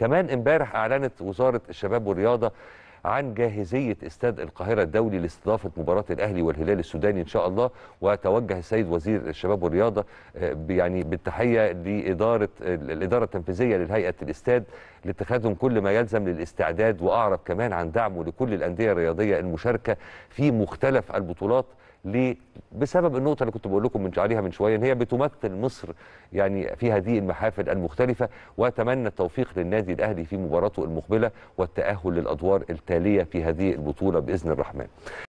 كمان امبارح اعلنت وزاره الشباب والرياضه عن جاهزيه استاد القاهره الدولي لاستضافه مباراه الاهلي والهلال السوداني ان شاء الله وتوجه السيد وزير الشباب والرياضه آه، يعني بالتحيه لاداره آه، الاداره التنفيذيه للهيئه الاستاد لاتخاذهم كل ما يلزم للاستعداد واعرب كمان عن دعمه لكل الانديه الرياضيه المشاركه في مختلف البطولات ليه؟ بسبب النقطة اللي كنت بقول لكم من عليها من شوية إن هي بتمثل مصر يعني في هذه المحافل المختلفة وأتمنى التوفيق للنادي الأهلي في مباراته المقبلة والتأهل للأدوار التالية في هذه البطولة بإذن الرحمن.